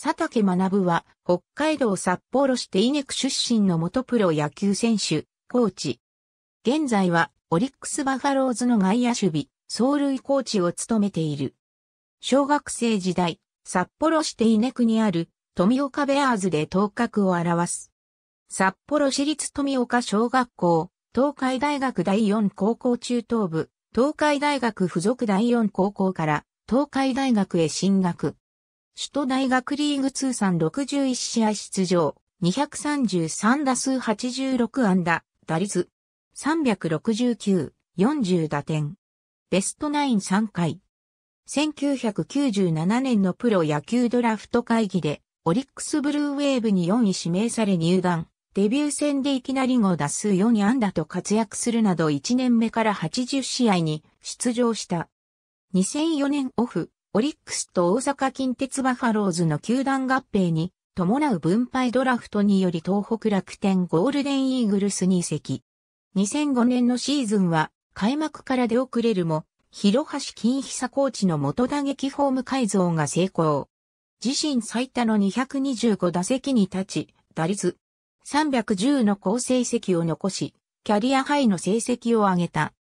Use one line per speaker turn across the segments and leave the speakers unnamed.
佐竹学は、北海道札幌市手稲区出身の元プロ野球選手、コーチ。現在は、オリックスバファローズの外野守備、走塁コーチを務めている。小学生時代、札幌市手稲区にある、富岡ベアーズで頭角を表す。札幌市立富岡小学校、東海大学第4高校中等部、東海大学附属第4高校から、東海大学へ進学。首都大学リーグ通算61試合出場、233打数86安打、打率369、40打点。ベストナイン3回。1997年のプロ野球ドラフト会議で、オリックスブルーウェーブに4位指名され入団。デビュー戦でいきなり5打数4安打と活躍するなど1年目から80試合に出場した。2004年オフ、オリックスと大阪近鉄バファローズの球団合併に伴う分配ドラフトにより東北楽天ゴールデンイーグルスに移籍。2005年のシーズンは開幕から出遅れるも、広橋金久コーチの元打撃フォーム改造が成功。自身最多の225打席に立ち、打率310の好成績を残し、キャリアハイの成績を上げた。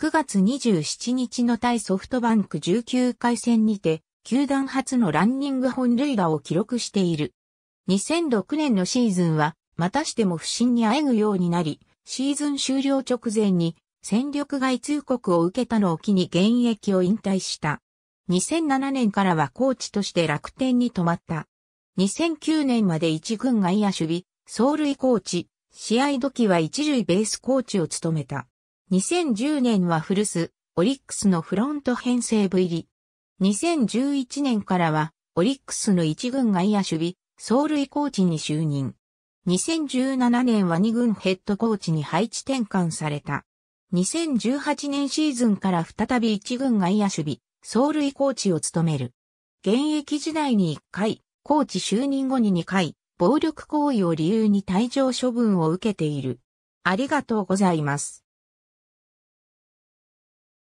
9月27日の対ソフトバンク19回戦にて、球団初のランニング本塁打を記録している。2006年のシーズンは、またしても不振にあえぐようになり、シーズン終了直前に戦力外通告を受けたのを機に現役を引退した。2007年からはコーチとして楽天に泊まった。2009年まで一軍外野守備、走塁コーチ、試合時は一塁ベースコーチを務めた。2010年は古巣、オリックスのフロント編成部入り。2011年からは、オリックスの一軍外野守備、走塁コーチに就任。2017年は二軍ヘッドコーチに配置転換された。2018年シーズンから再び一軍外野守備、走塁コーチを務める。現役時代に1回、コーチ就任後に2回、暴力行為を理由に退場処分を受けている。ありがとうございます。